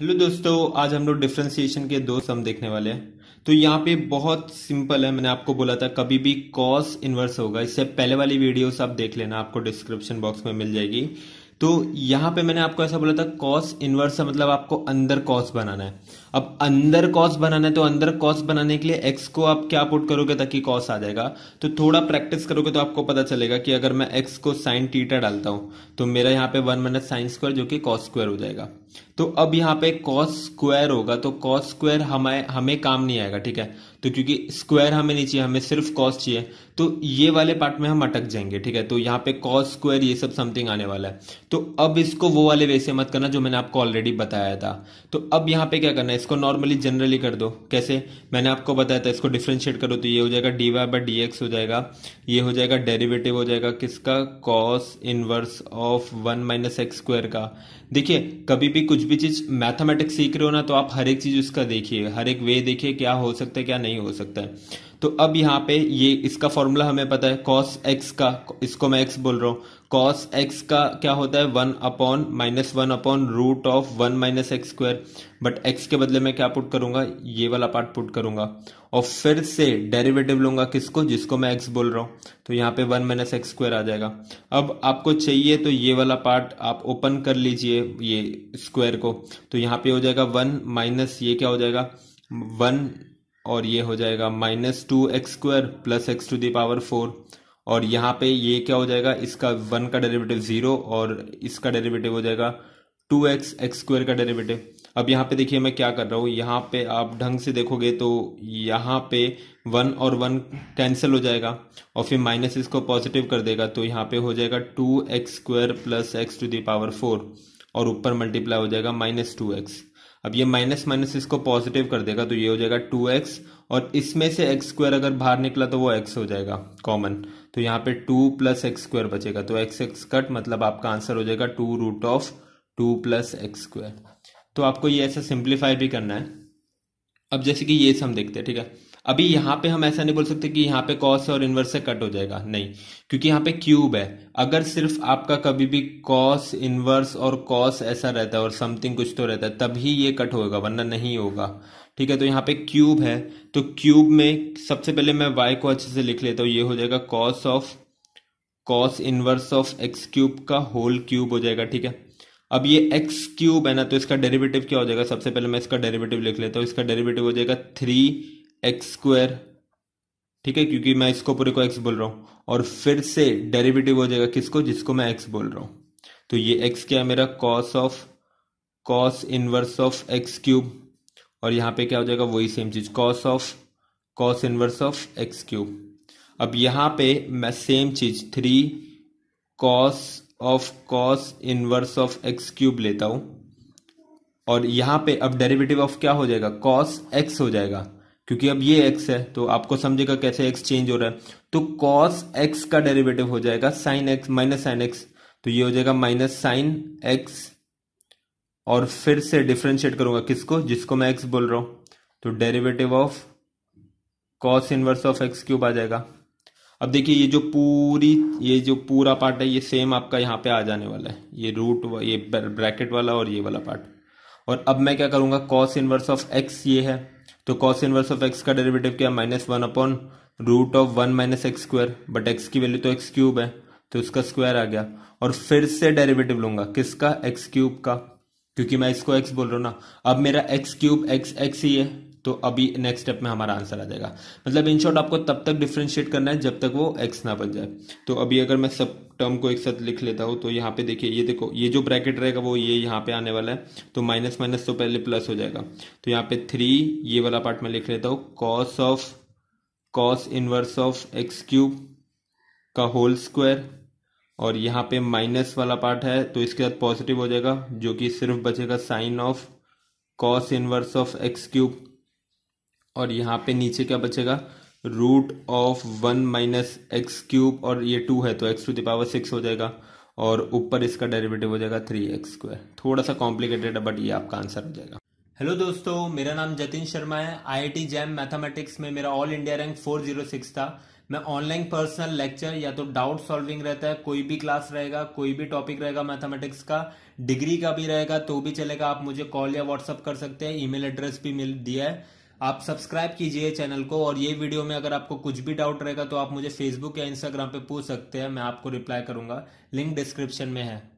hello दोस्तों आज हम लोग डिफ्रेंसिएशन के दो सम देखने वाले हैं तो यहाँ पे बहुत सिंपल है मैंने आपको बोला था कभी भी कॉस इन्वर्स होगा इससे पहले वाली वीडियोस आप देख लेना आपको डिस्क्रिप्शन बॉक्स में मिल जाएगी तो यहाँ पे मैंने आपको ऐसा बोला था कॉस इन्वर्स मतलब आपको अंदर कॉस बनाना है अब अंदर कॉस बनाना है तो अंदर कॉस बनाने के लिए एक्स को आप क्या पुट करोगे ताकि कॉस आ जाएगा तो थोड़ा प्रैक्टिस करोगे तो आपको पता चलेगा कि अगर मैं एक्स को साइन टीटा डालता हूँ तो मेरा यहाँ पे वन माइनस साइन स्क्वायर जो कि कॉस स्क्वायर हो जाएगा तो अब यहाँ पे कॉस स्क्वायर होगा तो कॉस स्क्वायर हमें हमें काम नहीं आएगा ठीक है तो क्योंकि स्क्वायर हमें नहीं चाहिए हमें सिर्फ कॉस चाहिए तो ये वाले पार्ट में हम अटक जाएंगे ठीक है तो यहाँ पे कॉस स्क्वायर ये सब समथिंग आने वाला है तो अब इसको वो वाले वे से मत करना जो मैंने आपको ऑलरेडी बताया था तो अब यहाँ पे क्या करना है इसको नॉर्मली जनरली कर दो कैसे मैंने आपको बताया था इसको डिफ्रेंशिएट करो तो ये हो जाएगा d y by d x हो जाएगा ये हो जाएगा डेरिवेटिव हो जाएगा किसका cos inverse of one minus x square का देखिए कभी भी भी कुछ भी चीज़ मैथमेटिक्स सीख रहे हो ना तो आप हर एक चीज़ उसका देखिए हर एक वे देखिए क्या हो सकता है क्या नहीं हो सकता है तो अब यहाँ पे ये इसका फॉर्मूला हमें पता है कॉस एक्स का इसको मैं एक्स बोल रहा हूँ कॉस एक्स का क्या होता है one upon minus one upon root of one minus x square but x के बदले मैं क्या पुट करूंगा ये वाला पार्ट पुट करूंगा और फिर से डेरिवेटिव लूंगा किसको जिसको मैं एक्स बोल रहा हूँ तो यहाँ पे वन माइनस एक्स स्क्वायर आ जाएगा अब आपको चाहिए तो ये वाला पार्ट आप ओपन कर लीजिए ये स्क्वायर को तो यहाँ पे हो जाएगा वन माइनस ये क्या हो जाएगा वन और ये हो जाएगा minus two x square plus x to the power four और यहाँ पे ये क्या हो जाएगा इसका वन का डेरिवेटिव जीरो और इसका डेरिवेटिव हो जाएगा टू एक्स एक्स स्क्वायर का डेरिवेटिव अब यहाँ पे देखिए मैं क्या कर रहा हूँ यहाँ पे आप ढंग से देखोगे तो यहाँ पे वन और वन कैंसिल हो जाएगा और फिर माइनस इसको पॉजिटिव कर देगा तो यहाँ पे हो जाएगा two x square plus x to the power four और ऊपर मल्टीप्लाई हो जाएगा माइनस टू एक्स अब ये माइनस माइनस इसको पॉजिटिव कर देगा तो ये हो जाएगा टू एक्स और इसमें से एक्स स्क्वायर अगर बाहर निकला तो वो एक्स हो जाएगा कॉमन तो यहाँ पे टू प्लस एक्स स्क्वायर बचेगा तो एक्स एक्स कट मतलब आपका आंसर हो जाएगा two root of two plus x square तो आपको ये ऐसा सिंप्लीफाई भी करना है अब जैसे कि ये सब देखते हैं ठीक है अभी यहाँ पे हम ऐसा नहीं बोल सकते कि यहां पे कॉस और इन्वर्स से कट हो जाएगा नहीं क्योंकि यहां पे क्यूब है अगर सिर्फ आपका कभी भी कॉस इन्वर्स और कॉस ऐसा रहता है और समथिंग कुछ तो रहता है तभी ये कट होगा वरना नहीं होगा ठीक है तो यहाँ पे क्यूब है तो क्यूब में सबसे पहले मैं वाई को अच्छे से लिख लेता हूँ ये हो जाएगा cos of cos inverse of x cube का होल क्यूब हो जाएगा ठीक है अब ये एक्स क्यूब है ना तो इसका डेरिवेटिव क्या हो जाएगा सबसे पहले मैं इसका डेरिवेटिव लिख लेता हूँ इसका डेरिवेटिव हो जाएगा थ्री एक्स स्क्वायर ठीक है क्योंकि मैं इसको पूरे को एक्स बोल रहा हूँ और फिर से डेरिवेटिव हो जाएगा किसको जिसको मैं एक्स बोल रहा हूं तो ये एक्स क्या है मेरा cos of cos inverse of x cube और यहाँ पे क्या हो जाएगा वही सेम चीज cos of cos inverse of x cube अब यहाँ पे मैं सेम चीज three cos of cos inverse of x cube लेता हूँ और यहाँ पे अब डेरिवेटिव ऑफ क्या हो जाएगा कॉस एक्स हो जाएगा क्योंकि अब ये एक्स है तो आपको समझेगा कैसे एक्स चेंज हो रहा है तो कॉस एक्स का डेरिवेटिव हो जाएगा sine x minus sine x तो ये हो जाएगा माइनस साइन एक्स और फिर से डिफ्रेंशिएट करूंगा किसको जिसको मैं एक्स बोल रहा हूं तो derivative of cos inverse of x cube आ जाएगा अब देखिए ये जो पूरी ये जो पूरा पार्ट है ये सेम आपका यहां पे आ जाने वाला है ये रूट ये ब्रैकेट वाला और ये वाला पार्ट और अब मैं क्या करूंगा कॉस इनवर्स ऑफ एक्स ये है तो कॉस इनवर्स ऑफ एक्स का डेरिवेटिव क्या minus one upon root of one minus x square but x की वैल्यू तो एक्स क्यूब है तो उसका स्क्वायर आ गया और फिर से डेरिवेटिव लूंगा किसका एक्स क्यूब का क्योंकि मैं इसको एक्स बोल रहा हूं ना अब मेरा एक्स क्यूब एक्स एक्स ही है तो अभी नेक्स्ट स्टेप में हमारा आंसर आ जाएगा मतलब इन शॉर्ट आपको तब तक डिफ्रेंशिएट करना है जब तक वो एक्स ना बन जाए तो अभी अगर मैं सब टर्म को एक साथ लिख लेता हूँ तो यहाँ पे देखिए ये देखो ये जो ब्रैकेट रहेगा वो ये यहाँ पे आने वाला है तो माइनस माइनस तो पहले प्लस हो जाएगा तो यहाँ पे थ्री ये वाला पार्ट में लिख लेता हूँ cos of cos inverse of x cube का होल स्क्वायर और यहाँ पे माइनस वाला पार्ट है तो इसके साथ पॉजिटिव हो जाएगा जो कि सिर्फ बचेगा sine of cos inverse of x cube और यहाँ पे नीचे क्या बचेगा root of one minus x cube और ये टू है तो एक्स टू दावर सिक्स हो जाएगा और ऊपर इसका डेरिवेटिव हो जाएगा थ्री एक्स स्क्वायर थोड़ा सा कॉम्प्लिकेटेड है बट ये आपका आंसर हो जाएगा हेलो दोस्तों मेरा नाम जतिन शर्मा है आई जैम मैथमेटिक्स में मेरा ऑल इंडिया रैंक फोर था मैं ऑनलाइन पर्सनल लेक्चर या तो डाउट सॉल्विंग रहता है कोई भी क्लास रहेगा कोई भी टॉपिक रहेगा मैथमेटिक्स का डिग्री का भी रहेगा तो भी चलेगा आप मुझे कॉल या व्हाट्सअप कर सकते हैं ईमेल एड्रेस भी मिल दिया है आप सब्सक्राइब कीजिए चैनल को और ये वीडियो में अगर आपको कुछ भी डाउट रहेगा तो आप मुझे फेसबुक या इंस्टाग्राम पे पूछ सकते हैं मैं आपको रिप्लाई करूंगा लिंक डिस्क्रिप्शन में है